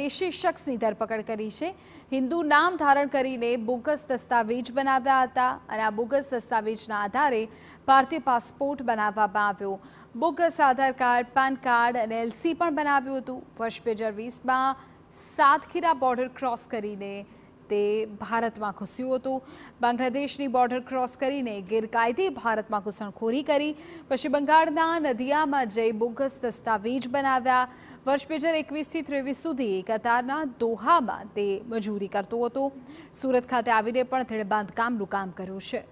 વિદેશી શખ્સની ધરપકડ કરી છે હિન્દુ નામ ધારણ કરીને બોગસ દસ્તાવેજ બનાવ્યા હતા અને આ બોગસ દસ્તાવેજના આધારે ભારતીય પાસપોર્ટ બનાવવામાં આવ્યો bogus Aadhaar card PAN card અને એલસી પણ બનાવ્યું હતું વર્ષ બે હજાર વીસમાં સાતખીરા બોર્ડર ક્રોસ કરીને તે ભારતમાં ઘૂસ્યું હતું બાંગ્લાદેશની બોર્ડર ક્રોસ કરીને ગેરકાયદે ભારતમાં ઘૂસણખોરી કરી પશ્ચિમ બંગાળના નદિયામાં જઈ બોગસ દસ્તાવેજ બનાવ્યા વર્ષ બે હજાર એકવીસથી ત્રેવીસ સુધી કતારના દોહામાં તે મજૂરી કરતો હતો સુરત ખાતે આવીને પણ તેણે બાંધકામનું કામ કર્યું છે